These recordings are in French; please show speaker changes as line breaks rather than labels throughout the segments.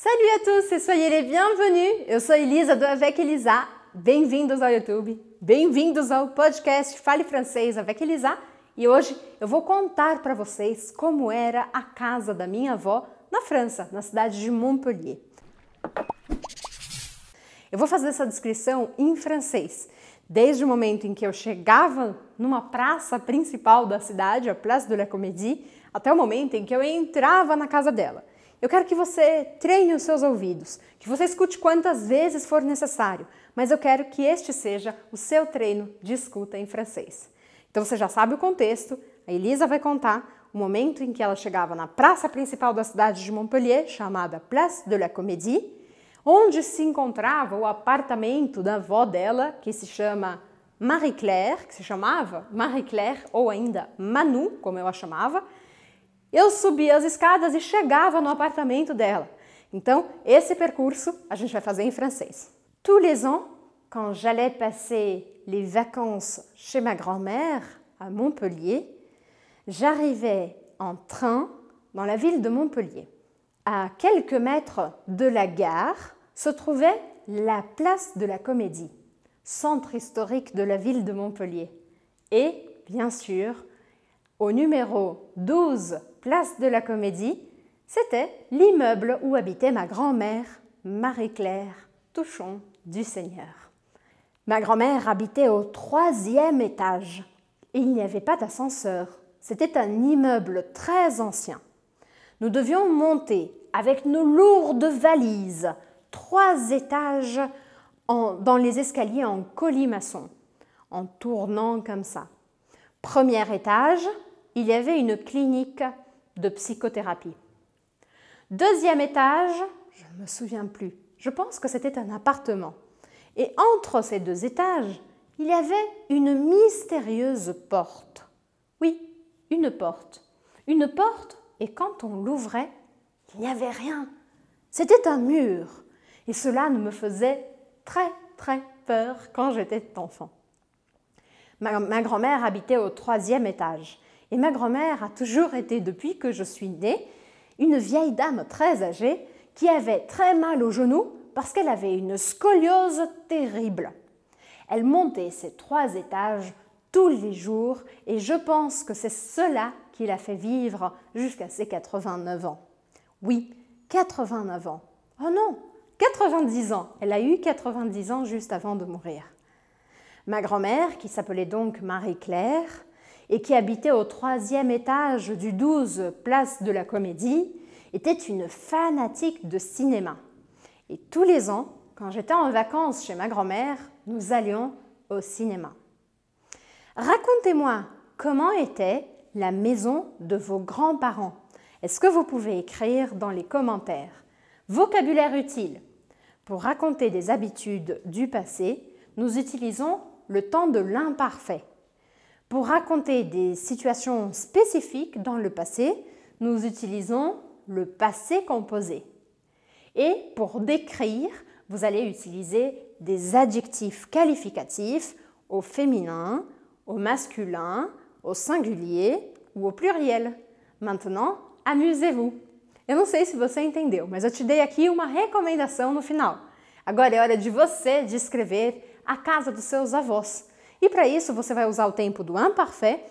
Salut à tous e soyez les bienvenus! Eu sou Elisa do Avec Elisa. Bem-vindos ao YouTube, bem-vindos ao podcast Fale Francês Avec Elisa. E hoje eu vou contar para vocês como era a casa da minha avó na França, na cidade de Montpellier. Eu vou fazer essa descrição em francês. Desde o momento em que eu chegava numa praça principal da cidade, a Place de la Comédie, até o momento em que eu entrava na casa dela. Eu quero que você treine os seus ouvidos, que você escute quantas vezes for necessário, mas eu quero que este seja o seu treino de escuta em francês. Então você já sabe o contexto, a Elisa vai contar o momento em que ela chegava na praça principal da cidade de Montpellier, chamada Place de la Comédie, onde se encontrava o apartamento da avó dela, que se chama Marie-Claire, que se chamava Marie-Claire ou ainda Manu, como eu a chamava, subis subia as escadas je chegava no apartamento dela. Então, esse percurso a gente vai fazer en français. Tous les ans, quand j'allais passer les vacances chez ma grand-mère à Montpellier, j'arrivais en train dans la ville de Montpellier. À quelques mètres de la gare se trouvait la place de la Comédie, centre historique de la ville de Montpellier. Et, bien sûr, au numéro 12, place de la Comédie, c'était l'immeuble où habitait ma grand-mère, Marie-Claire Touchon du Seigneur. Ma grand-mère habitait au troisième étage. Il n'y avait pas d'ascenseur. C'était un immeuble très ancien. Nous devions monter avec nos lourdes valises trois étages dans les escaliers en colimaçon, en tournant comme ça. Premier étage, il y avait une clinique de psychothérapie. Deuxième étage, je ne me souviens plus, je pense que c'était un appartement. Et entre ces deux étages, il y avait une mystérieuse porte. Oui, une porte. Une porte, et quand on l'ouvrait, il n'y avait rien. C'était un mur. Et cela me faisait très, très peur quand j'étais enfant. Ma, ma grand-mère habitait au troisième étage. Et ma grand-mère a toujours été, depuis que je suis née, une vieille dame très âgée qui avait très mal aux genoux parce qu'elle avait une scoliose terrible. Elle montait ces trois étages tous les jours et je pense que c'est cela qui l'a fait vivre jusqu'à ses 89 ans. Oui, 89 ans. Oh non, 90 ans. Elle a eu 90 ans juste avant de mourir. Ma grand-mère, qui s'appelait donc Marie-Claire, et qui habitait au troisième étage du 12 place de la Comédie, était une fanatique de cinéma. Et tous les ans, quand j'étais en vacances chez ma grand-mère, nous allions au cinéma. Racontez-moi comment était la maison de vos grands-parents. Est-ce que vous pouvez écrire dans les commentaires Vocabulaire utile. Pour raconter des habitudes du passé, nous utilisons le temps de l'imparfait. Pour raconter des situations spécifiques dans le passé, nous utilisons le passé composé. Et pour décrire, vous allez utiliser des adjectifs qualificatifs au féminin, au masculin, au singulier ou au pluriel. Maintenant, amusez-vous! Eu não sei se você entendeu, mais je te dei aqui une recommandation no final. Agora é hora de você descrever a casa dos seus avós. E para isso você vai usar o tempo do imparfait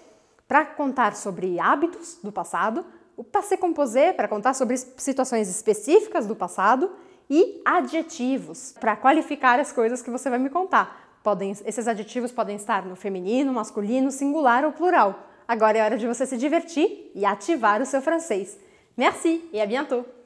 para contar sobre hábitos do passado, o passé composé para contar sobre situações específicas do passado e adjetivos para qualificar as coisas que você vai me contar. Podem, esses adjetivos podem estar no feminino, masculino, singular ou plural. Agora é hora de você se divertir e ativar o seu francês. Merci e à bientôt!